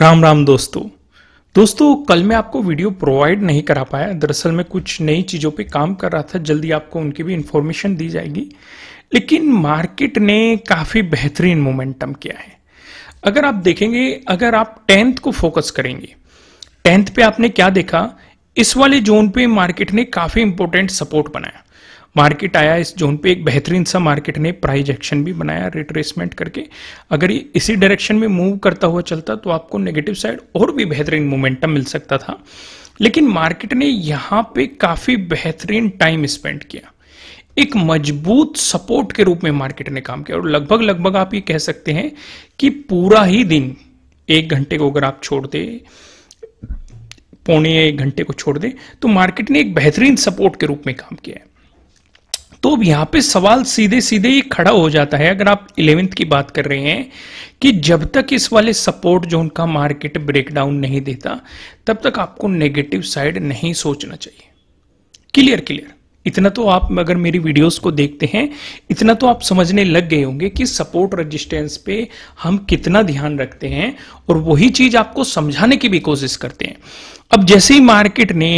राम राम दोस्तों दोस्तों कल मैं आपको वीडियो प्रोवाइड नहीं करा पाया दरअसल मैं कुछ नई चीज़ों पे काम कर रहा था जल्दी आपको उनकी भी इन्फॉर्मेशन दी जाएगी लेकिन मार्केट ने काफ़ी बेहतरीन मोमेंटम किया है अगर आप देखेंगे अगर आप टेंथ को फोकस करेंगे टेंथ पे आपने क्या देखा इस वाले जोन पे मार्केट ने काफ़ी इंपॉर्टेंट सपोर्ट बनाया मार्केट आया इस जोन पे एक बेहतरीन सा मार्केट ने प्राइज एक्शन भी बनाया रिट्रेसमेंट करके अगर ये इसी डायरेक्शन में मूव करता हुआ चलता तो आपको नेगेटिव साइड और भी बेहतरीन मोमेंटम मिल सकता था लेकिन मार्केट ने यहाँ पे काफी बेहतरीन टाइम स्पेंड किया एक मजबूत सपोर्ट के रूप में मार्केट ने काम किया और लगभग लगभग आप ये कह सकते हैं कि पूरा ही दिन एक घंटे को अगर आप छोड़ दे पौने एक घंटे को छोड़ दें तो मार्केट ने एक बेहतरीन सपोर्ट के रूप में काम किया है तो अब यहाँ पे सवाल सीधे सीधे ये खड़ा हो जाता है अगर आप इलेवेंथ की बात कर रहे हैं कि जब तक इस वाले सपोर्ट जो उनका मार्केट ब्रेकडाउन नहीं देता तब तक आपको नेगेटिव साइड नहीं सोचना चाहिए क्लियर क्लियर इतना तो आप अगर मेरी वीडियोस को देखते हैं इतना तो आप समझने लग गए होंगे कि सपोर्ट रेजिस्टेंस पे हम कितना ध्यान रखते हैं और वही चीज आपको समझाने की भी कोशिश करते हैं अब जैसे ही मार्केट ने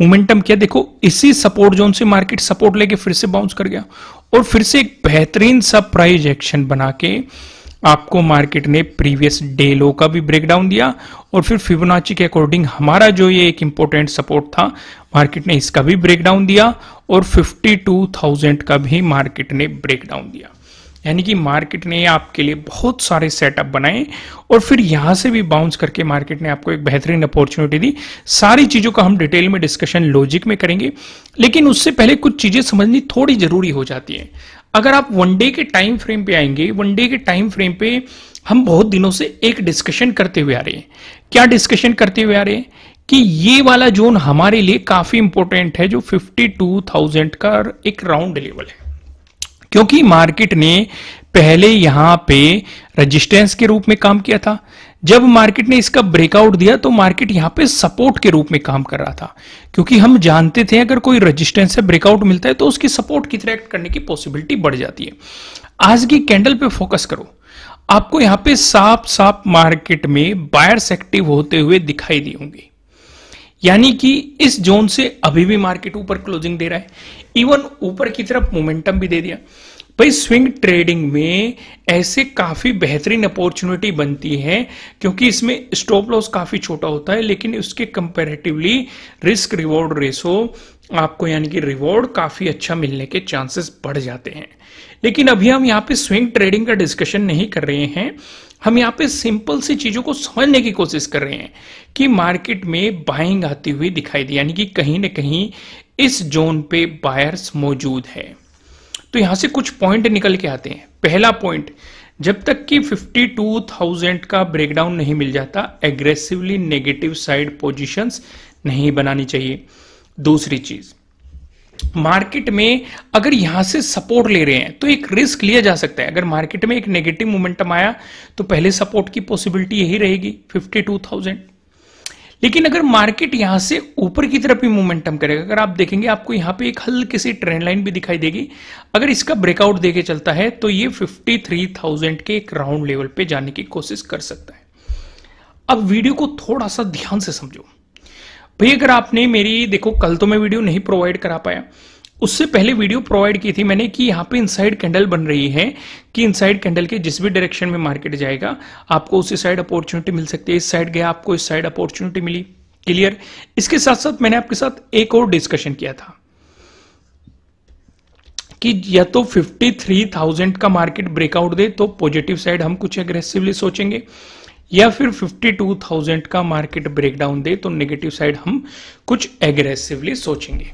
मोमेंटम किया देखो इसी सपोर्ट जोन से मार्केट सपोर्ट लेके फिर से बाउंस कर गया और फिर से एक बेहतरीन सा प्राइज एक्शन बना के आपको मार्केट ने प्रीवियस डे लो का भी ब्रेकडाउन दिया और फिर फिबोनाची के अकॉर्डिंग हमारा जो ये एक इंपॉर्टेंट सपोर्ट था मार्केट ने इसका भी ब्रेकडाउन दिया और 52,000 का भी मार्केट ने ब्रेकडाउन दिया यानी कि मार्केट ने आपके लिए बहुत सारे सेटअप बनाए और फिर यहां से भी बाउंस करके मार्केट ने आपको एक बेहतरीन अपॉर्चुनिटी दी सारी चीजों का हम डिटेल में डिस्कशन लॉजिक में करेंगे लेकिन उससे पहले कुछ चीजें समझनी थोड़ी जरूरी हो जाती है अगर आप वनडे के टाइम फ्रेम पे आएंगे वनडे के टाइम फ्रेम पे हम बहुत दिनों से एक डिस्कशन करते हुए आ रहे हैं क्या डिस्कशन करते हुए आ रहे हैं कि ये वाला जोन हमारे लिए काफी इंपॉर्टेंट है जो 52,000 का एक राउंड लेवल है क्योंकि मार्केट ने पहले यहां पे रेजिस्टेंस के रूप में काम किया था जब मार्केट ने इसका ब्रेकआउट दिया तो मार्केट यहां पे सपोर्ट के रूप में काम कर रहा था क्योंकि हम जानते थे अगर कोई रेजिस्टेंस है ब्रेकआउट मिलता है तो उसकी सपोर्ट की तरह करने की पॉसिबिलिटी बढ़ जाती है आज की कैंडल पे फोकस करो आपको यहां पे साफ साफ मार्केट में बायर्स एक्टिव होते हुए दिखाई दी होंगे यानी कि इस जोन से अभी भी मार्केट ऊपर क्लोजिंग दे रहा है इवन ऊपर की तरफ मोमेंटम भी दे दिया भाई स्विंग ट्रेडिंग में ऐसे काफी बेहतरीन अपॉर्चुनिटी बनती है क्योंकि इसमें स्टॉप लॉस काफी छोटा होता है लेकिन उसके कंपेरेटिवली रिस्क रिवॉर्ड रेसो आपको यानी कि रिवॉर्ड काफी अच्छा मिलने के चांसेस बढ़ जाते हैं लेकिन अभी हम यहाँ पे स्विंग ट्रेडिंग का डिस्कशन नहीं कर रहे हैं हम यहाँ पे सिंपल सी चीजों को समझने की कोशिश कर रहे हैं कि मार्केट में बाइंग आती हुई दिखाई दी यानी कि कहीं ना कहीं इस जोन पे बायर्स मौजूद है तो यहां से कुछ पॉइंट निकल के आते हैं पहला पॉइंट जब तक कि 52,000 का ब्रेकडाउन नहीं मिल जाता एग्रेसिवली नेगेटिव साइड पोजीशंस नहीं बनानी चाहिए दूसरी चीज मार्केट में अगर यहां से सपोर्ट ले रहे हैं तो एक रिस्क लिया जा सकता है अगर मार्केट में एक नेगेटिव मोमेंटम आया तो पहले सपोर्ट की पॉसिबिलिटी यही रहेगी फिफ्टी लेकिन अगर मार्केट यहां से ऊपर की तरफ भी मोमेंटम करेगा अगर आप देखेंगे आपको यहां पे एक हल्की सी ट्रेंड लाइन भी दिखाई देगी अगर इसका ब्रेकआउट देके चलता है तो ये 53,000 के एक राउंड लेवल पे जाने की कोशिश कर सकता है अब वीडियो को थोड़ा सा ध्यान से समझो भाई अगर आपने मेरी देखो कल तो मैं वीडियो नहीं प्रोवाइड करा पाया उससे पहले वीडियो प्रोवाइड की थी मैंने कि यहाँ पे इनसाइड कैंडल बन रही है कि इनसाइड कैंडल के जिस भी डायरेक्शन में मार्केट जाएगा आपको उसी साइड अपॉर्चुनिटी मिल सकती है इस साइड गया आपको इस साइड अपॉर्चुनिटी मिली क्लियर इसके साथ साथ मैंने आपके साथ एक और डिस्कशन किया था कि या तो 53,000 का मार्केट ब्रेकआउट दे तो पॉजिटिव साइड हम कुछ एग्रेसिवली सोचेंगे या फिर 52,000 का मार्केट ब्रेकडाउन दे तो नेगेटिव साइड हम कुछ एग्रेसिवली सोचेंगे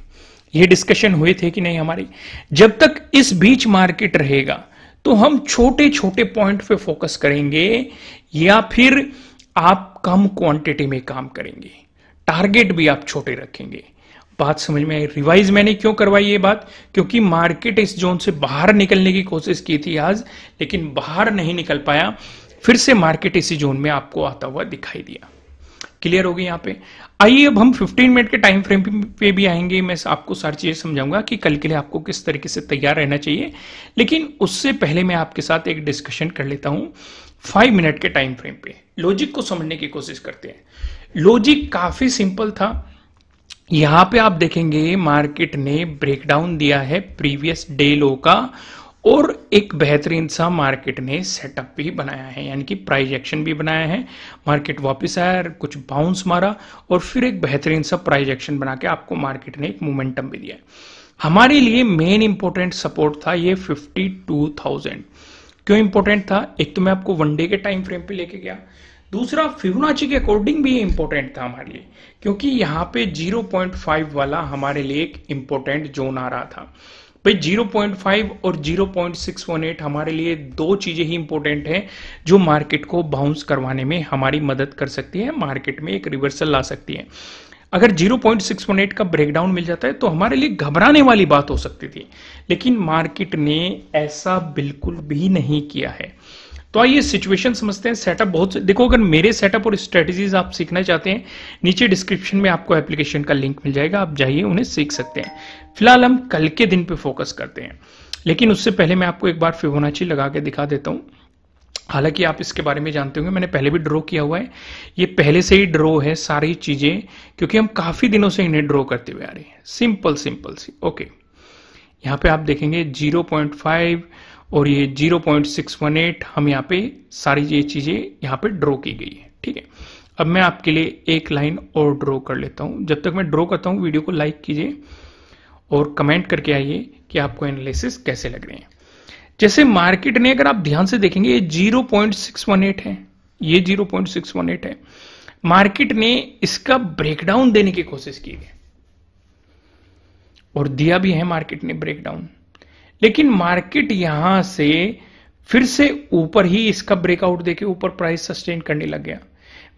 ये डिस्कशन हुए थे कि नहीं हमारी जब तक इस बीच मार्केट रहेगा तो हम छोटे छोटे पॉइंट पे फोकस करेंगे या फिर आप कम क्वांटिटी में काम करेंगे टारगेट भी आप छोटे रखेंगे बात समझ में आई रिवाइज मैंने क्यों करवाई ये बात क्योंकि मार्केट इस जोन से बाहर निकलने की कोशिश की थी आज लेकिन बाहर नहीं निकल पाया फिर से मार्केट इसी जोन में आपको आता हुआ दिखाई दिया क्लियर हो गई यहाँ पे आइए अब हम 15 मिनट के टाइम फ्रेम पे भी आएंगे मैं आपको सारी चीजें समझाऊंगा कि कल के लिए आपको किस तरीके से तैयार रहना चाहिए लेकिन उससे पहले मैं आपके साथ एक डिस्कशन कर लेता हूं फाइव मिनट के टाइम फ्रेम पे लॉजिक को समझने की कोशिश करते हैं लॉजिक काफी सिंपल था यहां पे आप देखेंगे मार्केट ने ब्रेकडाउन दिया है प्रीवियस डे लो का और एक बेहतरीन सा मार्केट ने सेटअप भी बनाया है यानी कि प्राइज एक्शन भी बनाया है मार्केट वापस आया कुछ बाउंस मारा और फिर एक बेहतरीन सा प्राइज एक्शन बना के आपको मार्केट ने एक मोमेंटम भी दिया है हमारे लिए मेन इंपॉर्टेंट सपोर्ट था ये 52,000 क्यों इंपॉर्टेंट था एक तो मैं आपको वन डे के टाइम फ्रेम पे लेके गया दूसरा फिबोनाची के अकॉर्डिंग भी इंपॉर्टेंट था हमारे लिए क्योंकि यहाँ पे 0.5 वाला हमारे लिए एक इंपॉर्टेंट जोन आ रहा था भाई 0.5 और 0.618 हमारे लिए दो चीज़ें ही इंपॉर्टेंट हैं जो मार्केट को बाउंस करवाने में हमारी मदद कर सकती है मार्केट में एक रिवर्सल ला सकती है अगर 0.618 का ब्रेकडाउन मिल जाता है तो हमारे लिए घबराने वाली बात हो सकती थी लेकिन मार्केट ने ऐसा बिल्कुल भी नहीं किया है तो आइए सिचुएशन समझते हैं सेटअप बहुत देखो अगर मेरे सेटअप और स्ट्रेटजीज आप सीखना चाहते हैं नीचे डिस्क्रिप्शन में आपको एप्लीकेशन का लिंक मिल जाएगा आप जाइए उन्हें सीख सकते हैं फिलहाल हम कल के दिन पे फोकस करते हैं लेकिन उससे पहले मैं आपको एक बार फिबोनाची लगा के दिखा देता हूँ हालांकि आप इसके बारे में जानते होंगे मैंने पहले भी ड्रॉ किया हुआ है ये पहले से ही ड्रॉ है सारी चीज़ें क्योंकि हम काफ़ी दिनों से इन्हें ड्रॉ करते हुए आ रहे हैं सिंपल सिंपल सी ओके यहाँ पे आप देखेंगे 0.5 और ये 0.618 हम यहाँ पे सारी ये चीज़ें यहाँ पे ड्रॉ की गई है ठीक है अब मैं आपके लिए एक लाइन और ड्रॉ कर लेता हूँ जब तक मैं ड्रॉ करता हूँ वीडियो को लाइक कीजिए और कमेंट करके आइए कि आपको एनालिसिस कैसे लग रहे हैं जैसे मार्केट ने अगर आप ध्यान से देखेंगे ये 0.618 है ये 0.618 है मार्केट ने इसका ब्रेकडाउन देने की कोशिश की है और दिया भी है मार्केट ने ब्रेकडाउन लेकिन मार्केट यहां से फिर से ऊपर ही इसका ब्रेकआउट देके ऊपर प्राइस सस्टेन करने लग गया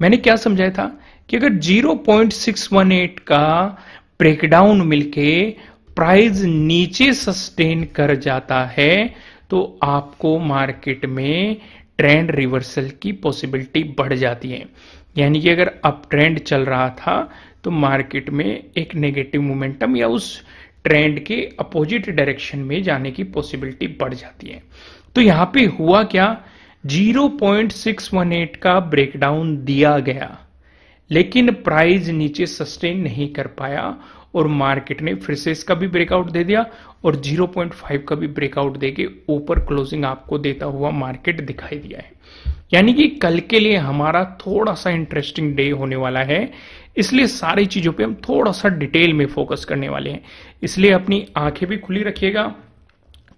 मैंने क्या समझाया था कि अगर 0.618 का ब्रेकडाउन मिलके प्राइस नीचे सस्टेन कर जाता है तो आपको मार्केट में ट्रेंड रिवर्सल की पॉसिबिलिटी बढ़ जाती है यानी कि अगर अप ट्रेंड चल रहा था तो मार्केट में एक नेगेटिव मोमेंटम या उस ट्रेंड के अपोजिट डायरेक्शन में जाने की पॉसिबिलिटी बढ़ जाती है तो यहां पे हुआ क्या 0.618 का ब्रेकडाउन दिया गया लेकिन प्राइस नीचे सस्टेन नहीं कर पाया और मार्केट ने फिर से इसका भी ब्रेकआउट दे दिया और 0.5 का भी ब्रेकआउट देके ऊपर क्लोजिंग आपको देता हुआ मार्केट दिखाई दिया है यानी कि कल के लिए हमारा थोड़ा सा इंटरेस्टिंग डे होने वाला है इसलिए सारी चीजों पे हम थोड़ा सा डिटेल में फोकस करने वाले हैं इसलिए अपनी आंखें भी खुली रखिएगा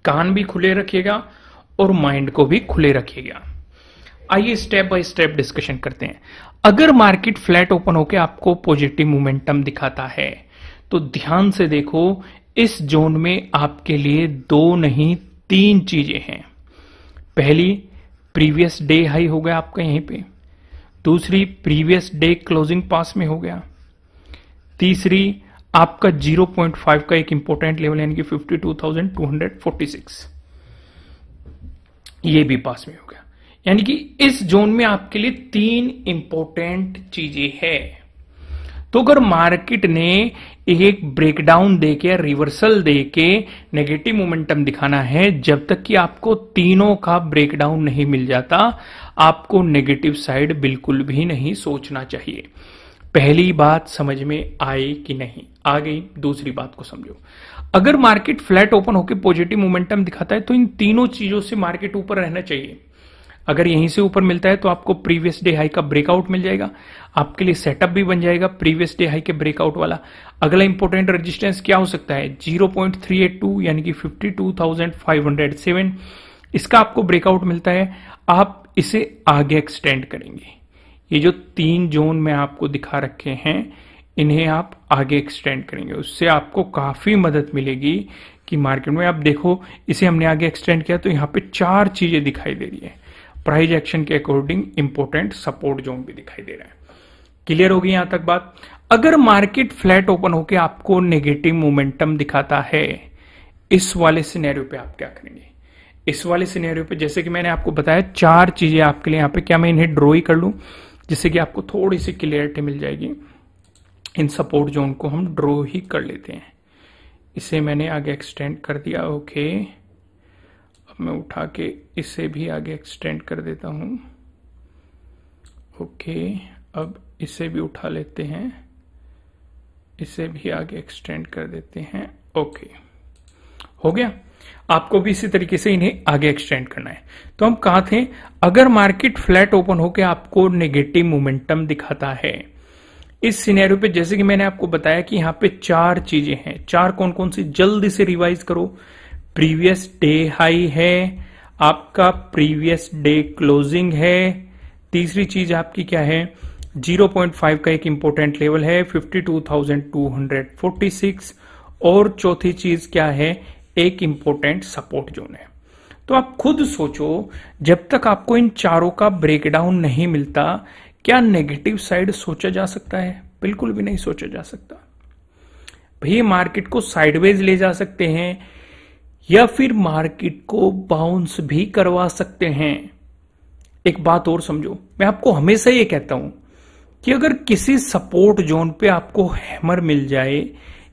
कान भी खुले रखिएगा और माइंड को भी खुले रखिएगा आइए स्टेप बाय स्टेप डिस्कशन करते हैं अगर मार्केट फ्लैट ओपन होकर आपको पॉजिटिव मोमेंटम दिखाता है तो ध्यान से देखो इस जोन में आपके लिए दो नहीं तीन चीजें हैं पहली प्रीवियस डे हाई हो गया आपका यहीं पे दूसरी प्रीवियस डे क्लोजिंग पास में हो गया तीसरी आपका 0.5 का एक इंपॉर्टेंट लेवल यानी कि 52,246 ये भी पास में हो गया यानी कि इस जोन में आपके लिए तीन इंपॉर्टेंट चीजें हैं तो अगर मार्केट ने एक ब्रेकडाउन दे के रिवर्सल दे के नेगेटिव मोमेंटम दिखाना है जब तक कि आपको तीनों का ब्रेकडाउन नहीं मिल जाता आपको नेगेटिव साइड बिल्कुल भी नहीं सोचना चाहिए पहली बात समझ में आई कि नहीं आ गई दूसरी बात को समझो अगर मार्केट फ्लैट ओपन होकर पॉजिटिव मोमेंटम दिखाता है तो इन तीनों चीजों से मार्केट ऊपर रहना चाहिए अगर यहीं से ऊपर मिलता है तो आपको प्रीवियस डे हाई का ब्रेकआउट मिल जाएगा आपके लिए सेटअप भी बन जाएगा प्रीवियस डे हाई के ब्रेकआउट वाला अगला इंपॉर्टेंट रेजिस्टेंस क्या हो सकता है 0.382 यानी कि 52,507 इसका आपको ब्रेकआउट मिलता है आप इसे आगे एक्सटेंड करेंगे ये जो तीन जोन में आपको दिखा रखे हैं इन्हें आप आगे एक्सटेंड करेंगे उससे आपको काफी मदद मिलेगी कि मार्केट में आप देखो इसे हमने आगे एक्सटेंड किया तो यहाँ पे चार चीजें दिखाई दे रही है प्राइज एक्शन के अकॉर्डिंग इंपोर्टेंट सपोर्ट जोन भी दिखाई दे रहा है क्लियर होगी यहां तक बात अगर मार्केट फ्लैट ओपन होकर आपको नेगेटिव मोमेंटम दिखाता है इस वाले सिनेरियो पे आप क्या करेंगे इस वाले सिनेरियो पे जैसे कि मैंने आपको बताया चार चीजें आपके लिए यहां पे क्या मैं इन्हें ड्रॉ ही कर लू जिससे कि आपको थोड़ी सी क्लियरिटी मिल जाएगी इन सपोर्ट जोन को हम ड्रॉ ही कर लेते हैं इसे मैंने आगे एक्सटेंड कर दिया ओके okay. मैं उठा के इसे भी आगे एक्सटेंड कर देता हूँ ओके अब इसे भी उठा लेते हैं इसे भी आगे एक्सटेंड कर देते हैं ओके हो गया आपको भी इसी तरीके से इन्हें आगे एक्सटेंड करना है तो हम कहा थे अगर मार्केट फ्लैट ओपन होकर आपको नेगेटिव मोमेंटम दिखाता है इस सिनेरियो पे जैसे कि मैंने आपको बताया कि यहां पे चार चीजें हैं चार कौन कौन सी जल्दी से रिवाइज करो प्रीवियस डे हाई है आपका प्रीवियस डे क्लोजिंग है तीसरी चीज आपकी क्या है 0.5 का एक इंपॉर्टेंट लेवल है 52,246 और चौथी चीज क्या है एक इंपॉर्टेंट सपोर्ट जोन है तो आप खुद सोचो जब तक आपको इन चारों का ब्रेकडाउन नहीं मिलता क्या नेगेटिव साइड सोचा जा सकता है बिल्कुल भी नहीं सोचा जा सकता भैया मार्केट को साइडवेज ले जा सकते हैं या फिर मार्केट को बाउंस भी करवा सकते हैं एक बात और समझो मैं आपको हमेशा ये कहता हूं कि अगर किसी सपोर्ट जोन पे आपको हैमर मिल जाए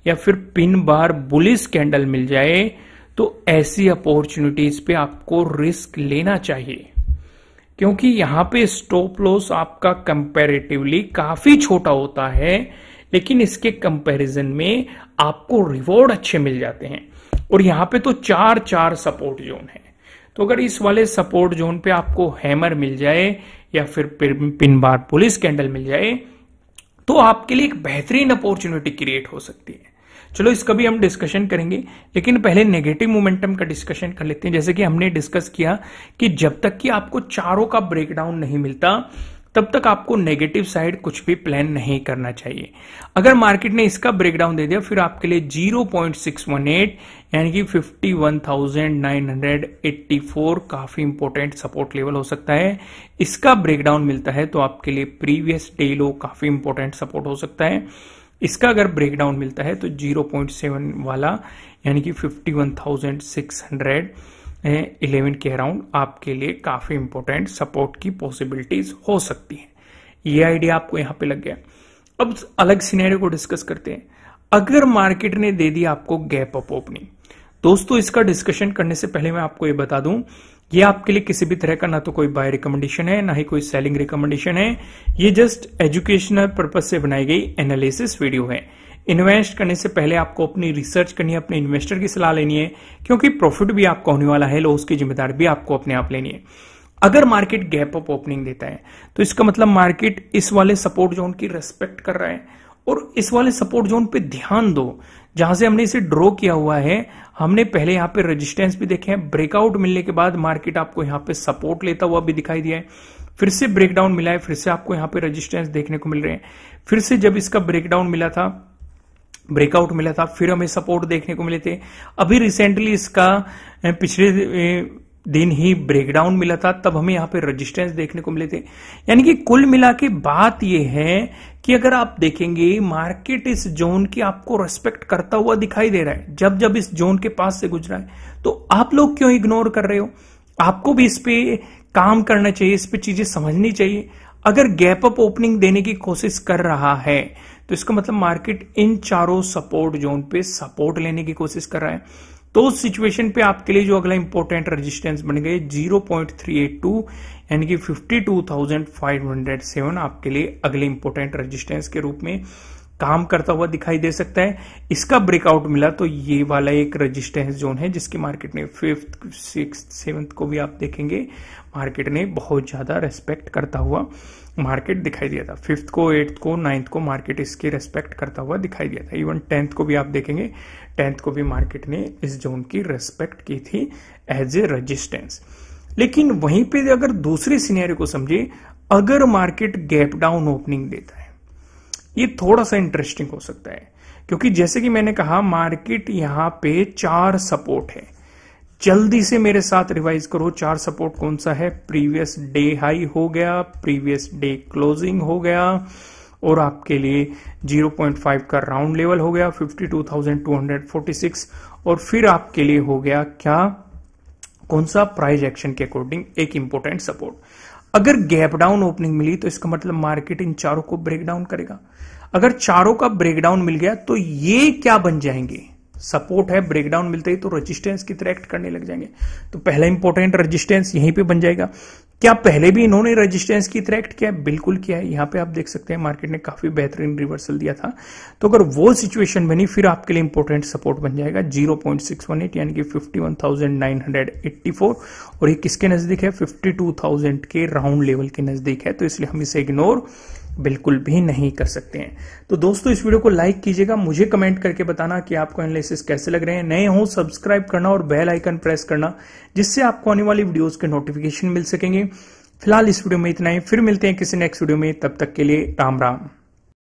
या फिर पिन बार बुलिस कैंडल मिल जाए तो ऐसी अपॉर्चुनिटीज पे आपको रिस्क लेना चाहिए क्योंकि यहां पे स्टॉप लॉस आपका कंपैरेटिवली काफी छोटा होता है लेकिन इसके कंपैरिजन में आपको रिवॉर्ड अच्छे मिल जाते हैं और यहां पे तो चार चार सपोर्ट जोन है तो अगर इस वाले सपोर्ट जोन पे आपको हैमर मिल जाए या फिर पिन बार पुलिस कैंडल मिल जाए तो आपके लिए एक बेहतरीन अपॉर्चुनिटी क्रिएट हो सकती है चलो इसका भी हम डिस्कशन करेंगे लेकिन पहले नेगेटिव मोमेंटम का डिस्कशन कर लेते हैं जैसे कि हमने डिस्कस किया कि जब तक कि आपको चारों का ब्रेकडाउन नहीं मिलता तब तक आपको नेगेटिव साइड कुछ भी प्लान नहीं करना चाहिए अगर मार्केट ने इसका ब्रेकडाउन दे दिया फिर आपके लिए 0.618 यानी कि 51,984 काफी इंपॉर्टेंट सपोर्ट लेवल हो सकता है इसका ब्रेकडाउन मिलता है तो आपके लिए प्रीवियस डे लो काफी इंपॉर्टेंट सपोर्ट हो सकता है इसका अगर ब्रेकडाउन मिलता है तो 0.7 वाला यानी कि फिफ्टी इलेवन के अराउंड आपके लिए काफ़ी इंपॉर्टेंट सपोर्ट की पॉसिबिलिटीज हो सकती हैं ये आइडिया आपको यहाँ पे लग गया अब अलग सिनेरियो को डिस्कस करते हैं अगर मार्केट ने दे दी आपको गैप अप ओपनिंग दोस्तों इसका डिस्कशन करने से पहले मैं आपको ये बता दूं ये आपके लिए किसी भी तरह का ना तो कोई बाय रिकमेंडेशन है ना ही कोई सेलिंग रिकमेंडेशन है ये जस्ट एजुकेशनल पर्पज से बनाई गई एनालिसिस वीडियो है इन्वेस्ट करने से पहले आपको अपनी रिसर्च करनी है अपने इन्वेस्टर की सलाह लेनी है क्योंकि प्रॉफिट भी आपका होने वाला है लॉस की जिम्मेदारी भी आपको अपने आप लेनी है अगर मार्केट गैप अप ओपनिंग देता है तो इसका मतलब मार्केट इस वाले सपोर्ट जोन की रेस्पेक्ट कर रहा है और इस वाले सपोर्ट जोन पे ध्यान दो जहां से हमने इसे ड्रॉ किया हुआ है हमने पहले यहां पे रेजिस्टेंस भी देखे हैं ब्रेकआउट मिलने के बाद मार्केट आपको यहां पे सपोर्ट लेता हुआ भी दिखाई दिया है फिर से ब्रेकडाउन मिला है फिर से आपको यहां पे रेजिस्टेंस देखने को मिल रहे हैं फिर से जब इसका ब्रेकडाउन मिला था ब्रेकआउट मिला था फिर हमें सपोर्ट देखने को मिले थे अभी रिसेंटली इसका पिछले दिन ही ब्रेकडाउन मिला था तब हमें यहाँ पे रेजिस्टेंस देखने को मिले थे यानी कि कुल मिला के बात यह है कि अगर आप देखेंगे मार्केट इस जोन की आपको रेस्पेक्ट करता हुआ दिखाई दे रहा है जब जब इस जोन के पास से गुजरा है तो आप लोग क्यों इग्नोर कर रहे हो आपको भी इस पे काम करना चाहिए इस पे चीजें समझनी चाहिए अगर गैप अप ओपनिंग देने की कोशिश कर रहा है तो इसका मतलब मार्केट इन चारों सपोर्ट जोन पे सपोर्ट लेने की कोशिश कर रहा है तो उस सिचुएशन पे आपके लिए जो अगला इंपॉर्टेंट रेजिस्टेंस बन गए 0.382 यानी कि 52,507 आपके लिए अगले इंपॉर्टेंट रेजिस्टेंस के रूप में काम करता हुआ दिखाई दे सकता है इसका ब्रेकआउट मिला तो ये वाला एक रेजिस्टेंस जोन है जिसकी मार्केट ने फिफ्थ सिक्स सेवंथ को भी आप देखेंगे मार्केट ने बहुत ज़्यादा रेस्पेक्ट करता हुआ मार्केट दिखाई दिया था फिफ्थ को एट्थ को नाइन्थ को मार्केट इसके रेस्पेक्ट करता हुआ दिखाई दिया था इवन टेंथ को भी आप देखेंगे टेंथ को भी मार्केट ने इस जोन की रेस्पेक्ट की थी एज ए रजिस्टेंस लेकिन वहीं पे अगर दूसरे सीनियर को समझे अगर मार्केट गैप डाउन ओपनिंग देता है ये थोड़ा सा इंटरेस्टिंग हो सकता है क्योंकि जैसे कि मैंने कहा मार्केट यहां पे चार सपोर्ट है जल्दी से मेरे साथ रिवाइज करो चार सपोर्ट कौन सा है प्रीवियस डे हाई हो गया प्रीवियस डे क्लोजिंग हो गया और आपके लिए 0.5 का राउंड लेवल हो गया 52,246 और फिर आपके लिए हो गया क्या कौन सा प्राइस एक्शन के अकॉर्डिंग एक इंपोर्टेंट सपोर्ट अगर गैप डाउन ओपनिंग मिली तो इसका मतलब मार्केट इन चारों को ब्रेक डाउन करेगा अगर चारों का ब्रेकडाउन मिल गया तो ये क्या बन जाएंगे सपोर्ट है ब्रेकडाउन मिलते ही तो रेजिस्टेंस की तरह एक्ट करने लग जाएंगे तो पहला इंपॉर्टेंट रेजिस्टेंस यहीं पे बन जाएगा क्या पहले भी इन्होंने रेजिस्टेंस की तरह एक्ट किया है बिल्कुल किया है यहां पे आप देख सकते हैं मार्केट ने काफी बेहतरीन रिवर्सल दिया था तो अगर वो सिचुएशन बनी फिर आपके लिए इंपॉर्टेंट सपोर्ट बन जाएगा 0.618 यानी कि 51,984 और ये किसके नजदीक है 52,000 के राउंड लेवल के नजदीक है तो इसलिए हम इसे इग्नोर बिल्कुल भी नहीं कर सकते हैं तो दोस्तों इस वीडियो को लाइक कीजिएगा मुझे कमेंट करके बताना कि आपको एनालिसिस कैसे लग रहे हैं नए हो सब्सक्राइब करना और बेल आइकन प्रेस करना जिससे आपको आने वाली वीडियोस के नोटिफिकेशन मिल सकेंगे फिलहाल इस वीडियो में इतना ही फिर मिलते हैं किसी नेक्स्ट वीडियो में तब तक के लिए राम राम